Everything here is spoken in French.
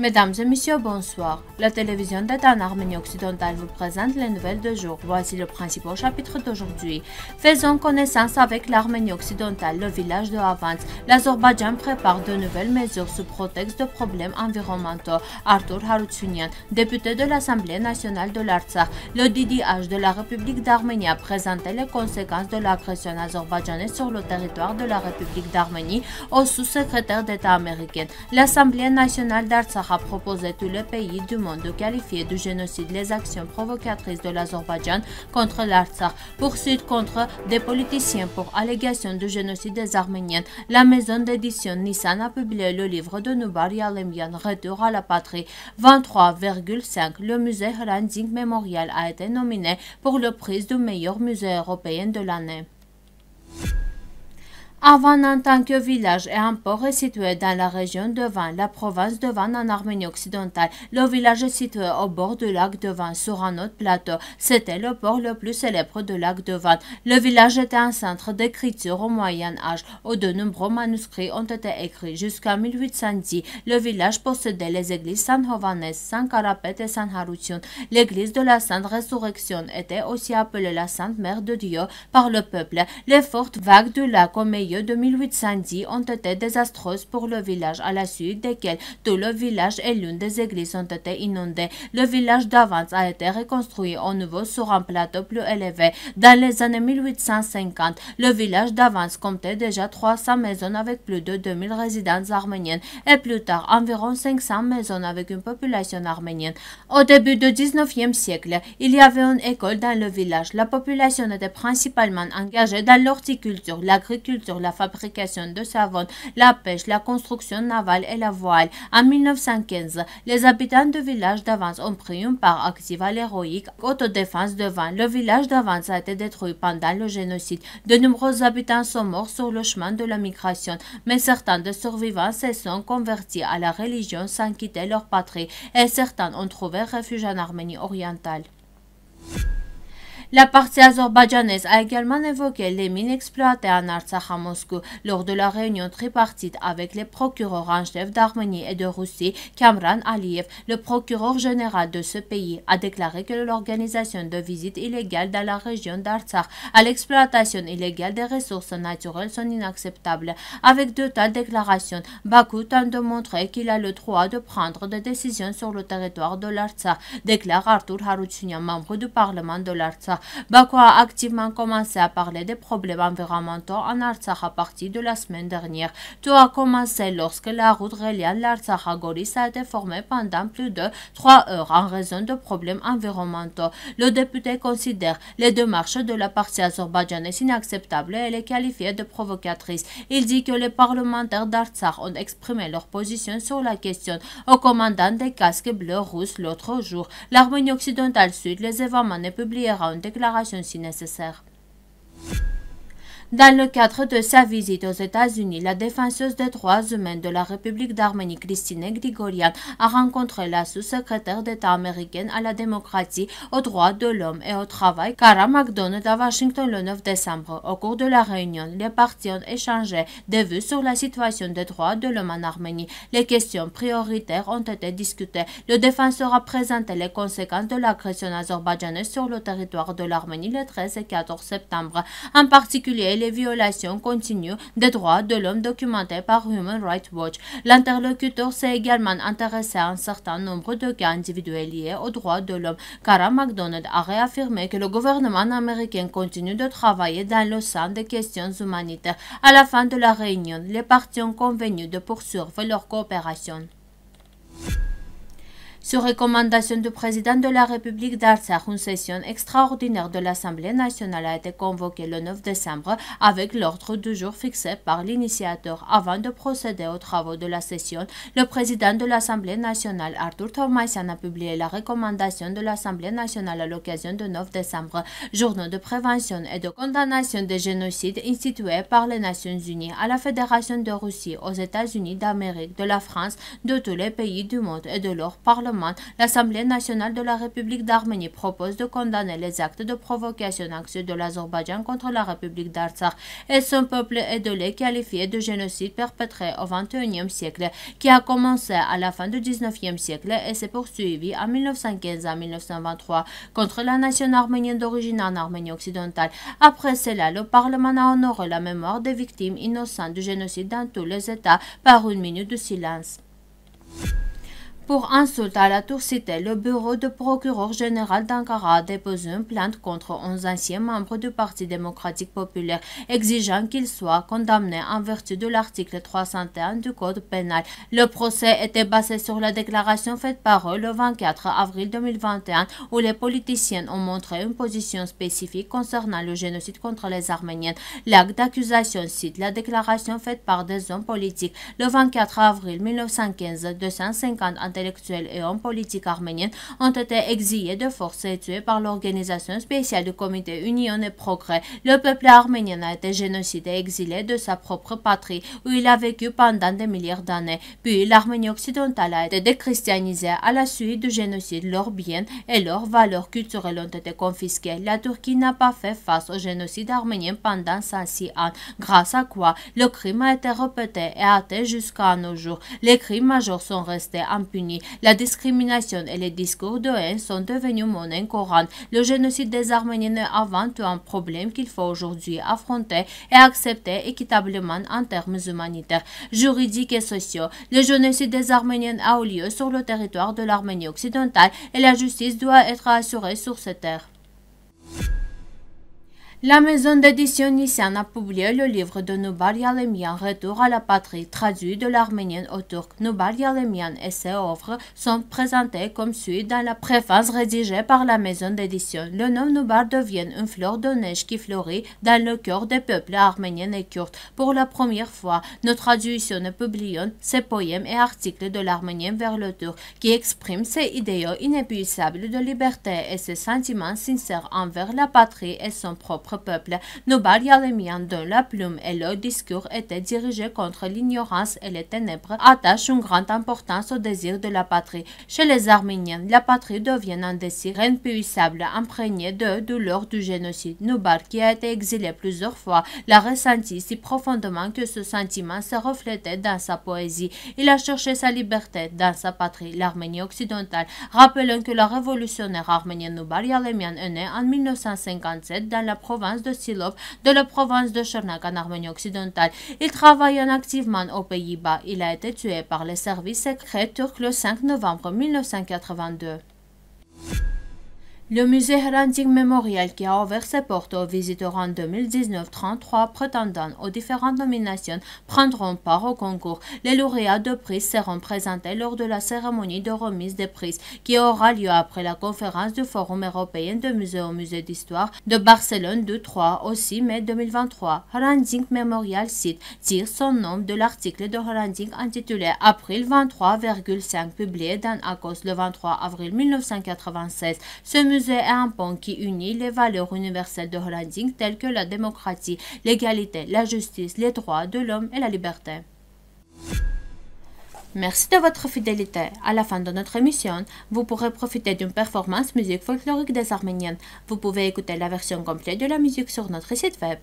Mesdames et messieurs, bonsoir. La télévision d'État en Arménie occidentale vous présente les nouvelles de jour. Voici le principal chapitre d'aujourd'hui. Faisons connaissance avec l'Arménie occidentale, le village de Havans. L'Azerbaïdjan prépare de nouvelles mesures sous prétexte de problèmes environnementaux. Arthur Harutsunian, député de l'Assemblée nationale de l'Artsakh, le DDH de la République d'Arménie a présenté les conséquences de l'agression azerbaïdjanaise sur le territoire de la République d'Arménie au sous-secrétaire d'État américain. L'Assemblée nationale d'Artsakh a proposé tous les pays du monde de qualifier de génocide les actions provocatrices de l'Azerbaïdjan contre l'Artsakh, poursuite contre des politiciens pour allégation de génocide des Arméniens. La maison d'édition Nissan a publié le livre de Nubar Yalemyan, Retour à la patrie. 23,5. Le musée Hranzing Memorial a été nominé pour le prix du meilleur musée européen de l'année. Avant, en tant que village et un port est situé dans la région de Van, la province de Van en Arménie occidentale. Le village est situé au bord du lac de Van, sur un autre plateau. C'était le port le plus célèbre du lac de Van. Le village était un centre d'écriture au Moyen Âge, où de nombreux manuscrits ont été écrits jusqu'en 1810. Le village possédait les églises San Jovanes, San Carapet et San Harution. L'église de la Sainte Résurrection était aussi appelée la Sainte Mère de Dieu par le peuple. Les fortes vagues du lac au de 1810 ont été désastreuses pour le village, à la suite desquelles tout le village et l'une des églises ont été inondées. Le village d'Avance a été reconstruit au nouveau sur un plateau plus élevé. Dans les années 1850, le village d'Avance comptait déjà 300 maisons avec plus de 2000 résidences arméniennes et plus tard environ 500 maisons avec une population arménienne. Au début du 19e siècle, il y avait une école dans le village. La population était principalement engagée dans l'horticulture, l'agriculture, la fabrication de savon, la pêche, la construction navale et la voile. En 1915, les habitants du village d'Avance ont pris une part active à l'héroïque autodéfense devant. Le village d'Avance a été détruit pendant le génocide. De nombreux habitants sont morts sur le chemin de la migration, mais certains des survivants se sont convertis à la religion sans quitter leur patrie et certains ont trouvé refuge en Arménie orientale. La partie azerbaïdjanaise a également évoqué les mines exploitées en Artsakh à Moscou lors de la réunion tripartite avec les procureurs en chef d'Arménie et de Russie. Kamran Aliyev, le procureur général de ce pays, a déclaré que l'organisation de visites illégales dans la région d'Artsakh à l'exploitation illégale des ressources naturelles sont inacceptables. Avec de telles déclarations, Bakou tente de montrer qu'il a le droit de prendre des décisions sur le territoire de l'Artsakh, déclare Arthur Harutyunyan, membre du Parlement de l'Artsakh. Bakou a activement commencé à parler des problèmes environnementaux en Artsakh à partir de la semaine dernière. Tout a commencé lorsque la route reliant l'Artsakh à Goris a été formée pendant plus de trois heures en raison de problèmes environnementaux. Le député considère les démarches de la partie azerbaïdjanaise inacceptables et les qualifie de provocatrices. Il dit que les parlementaires d'Artsakh ont exprimé leur position sur la question au commandant des casques bleus russes l'autre jour. L'Arménie occidentale sud, les événements publiera un déclaration si nécessaire. Dans le cadre de sa visite aux États-Unis, la défenseuse des droits humains de la République d'Arménie, Christine Grigorian, a rencontré la sous-secrétaire d'État américaine à la démocratie, aux droits de l'homme et au travail, Cara McDonald, à Washington le 9 décembre. Au cours de la réunion, les parties ont échangé des vues sur la situation des droits de l'homme en Arménie. Les questions prioritaires ont été discutées. Le défenseur a présenté les conséquences de l'agression azerbaïdjanaise sur le territoire de l'Arménie le 13 et 14 septembre, en particulier les violations continues des droits de l'homme documentées par Human Rights Watch. L'interlocuteur s'est également intéressé à un certain nombre de cas individuels liés aux droits de l'homme. Cara MacDonald a réaffirmé que le gouvernement américain continue de travailler dans le sein des questions humanitaires. À la fin de la réunion, les parties ont convenu de poursuivre leur coopération. Sur recommandation du président de la République d'Artsakh, une session extraordinaire de l'Assemblée nationale a été convoquée le 9 décembre avec l'ordre du jour fixé par l'initiateur. Avant de procéder aux travaux de la session, le président de l'Assemblée nationale, Arthur Thomasian, a publié la recommandation de l'Assemblée nationale à l'occasion du 9 décembre, journaux de prévention et de condamnation des génocides institués par les Nations Unies à la Fédération de Russie, aux États-Unis d'Amérique, de la France, de tous les pays du monde et de leur Parlement l'Assemblée nationale de la République d'Arménie propose de condamner les actes de provocation anxieux de l'Azerbaïdjan contre la République d'Artsakh et son peuple et de les qualifier de génocide perpétré au XXIe siècle, qui a commencé à la fin du XIXe siècle et s'est poursuivi en 1915 à 1923 contre la nation arménienne d'origine en Arménie occidentale. Après cela, le Parlement a honoré la mémoire des victimes innocentes du génocide dans tous les États par une minute de silence. Pour insulte à la tour citée, le bureau du procureur général d'Ankara a déposé une plainte contre 11 anciens membres du Parti démocratique populaire, exigeant qu'ils soient condamnés en vertu de l'article 301 du Code pénal. Le procès était basé sur la déclaration faite par eux le 24 avril 2021, où les politiciens ont montré une position spécifique concernant le génocide contre les Arméniens. L'acte d'accusation cite la déclaration faite par des hommes politiques le 24 avril 1915, 250 intellectuels et hommes politiques arméniens ont été exilés de force et tués par l'organisation spéciale du comité Union et Progrès. Le peuple arménien a été génocidé et exilé de sa propre patrie où il a vécu pendant des milliards d'années. Puis l'Arménie occidentale a été déchristianisée à la suite du génocide. Leurs biens et leurs valeurs culturelles ont été confisqués. La Turquie n'a pas fait face au génocide arménien pendant 106 ans, grâce à quoi le crime a été répété et hâté jusqu'à nos jours. Les crimes majeurs sont restés impunis la discrimination et les discours de haine sont devenus monnaie courante. Le génocide des Arméniens est avant tout un problème qu'il faut aujourd'hui affronter et accepter équitablement en termes humanitaires, juridiques et sociaux. Le génocide des Arméniens a eu lieu sur le territoire de l'Arménie occidentale et la justice doit être assurée sur ces terres. La maison d'édition Nissan a publié le livre de Nubar Yalemian Retour à la patrie, traduit de l'arménien au turc. Nubar Yalemian et ses œuvres sont présentées comme suit dans la préface rédigée par la maison d'édition. Le nom Nubar devient une fleur de neige qui fleurit dans le cœur des peuples arméniens et kurdes. Pour la première fois, nos traductions publions ces poèmes et articles de l'arménien vers le turc qui expriment ses idéaux inépuisables de liberté et ses sentiments sincères envers la patrie et son propre propre peuple. nobar Yalemian, dont la plume et le discours étaient dirigés contre l'ignorance et les ténèbres, attache une grande importance au désir de la patrie. Chez les Arméniens, la patrie devient un désir impuissable, imprégné de douleur du génocide. Nobar, qui a été exilé plusieurs fois, l'a ressenti si profondément que ce sentiment se reflétait dans sa poésie. Il a cherché sa liberté dans sa patrie, l'Arménie occidentale, rappelant que la révolutionnaire Arménienne Nobar Yalemian est né en 1957 dans la province de silov de la province de Chernak en Arménie occidentale. Il travaille activement aux Pays-Bas, il a été tué par les services secrets turcs le 5 novembre 1982. Le musée Hollanding Memorial, qui a ouvert ses portes aux visiteurs en 2019, 33 prétendants aux différentes nominations prendront part au concours. Les lauréats de prix seront présentés lors de la cérémonie de remise des prix qui aura lieu après la conférence du Forum européen de musées au musée d'histoire de Barcelone du 3 au 6 mai 2023. Herantic Memorial Site tire son nom de l'article de Hollanding intitulé April 23,5 publié dans Acos le 23 avril 1996. C'est est un pont qui unit les valeurs universelles de hollanding telles que la démocratie, l'égalité, la justice, les droits de l'homme et la liberté. Merci de votre fidélité. À la fin de notre émission, vous pourrez profiter d'une performance musique folklorique des Arméniennes. Vous pouvez écouter la version complète de la musique sur notre site web.